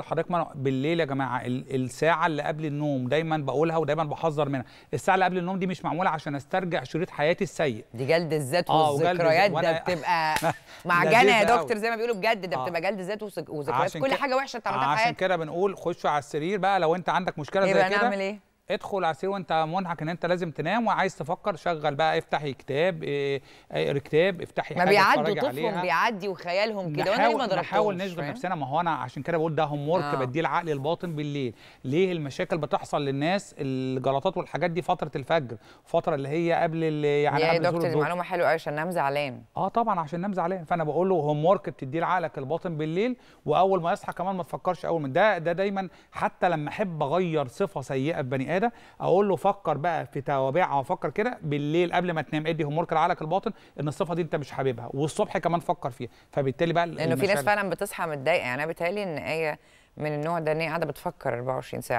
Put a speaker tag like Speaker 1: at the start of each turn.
Speaker 1: لحضرتك بالليل يا جماعه الساعه اللي قبل النوم دايما بقولها ودايما بحذر منها الساعه اللي قبل النوم دي مش معموله عشان استرجع شريط حياتي السيء دي جلد الذات آه، والذكريات ده بتبقى معجنه يا دكتور زي
Speaker 2: ما بيقولوا بجد ده آه. بتبقى جلد الذات وذكريات كل حاجه وحشه انت عملتها في
Speaker 1: حياتك عشان كده بنقول خشوا على السرير بقى لو انت عندك مشكله إيه زي كده نعمل ايه ادخل على السرير وانت منحك ان انت لازم تنام وعايز تفكر شغل بقى افتحي كتاب اقري كتاب افتحي حاجه ما بيعدوا طفلهم
Speaker 3: بيعدي وخيالهم كده وانا ما ضربتهمش نحاول نشغل
Speaker 1: نفسنا ما هو انا عشان كده بقول ده هوم ورك آه. بديه العقل الباطن بالليل ليه المشاكل بتحصل للناس الجلطات والحاجات دي فتره الفجر فتره اللي هي قبل اللي يعني يا قبل دكتور المعلومه حلوه قوي عشان نام زعلان اه طبعا عشان نام زعلان فانا بقول له هوم ورك بتديه لعقلك الباطن بالليل واول ما يصحى كمان ما تفكرش اول من ده ده دايما حتى لما احب اغير صفه سيئه في بني ادم كده اقول له فكر بقى في توابعها وفكر كده بالليل قبل ما تنام ادي هوم ورك لعقلك الباطن ان الصفه دي انت مش حاببها والصبح كمان فكر فيها فبالتالي بقى لانه في ناس
Speaker 4: فعلا بتصحى متضايقه يعني انا بيتهيألي ان ايه من النوع ده ان هي قاعده بتفكر 24 ساعه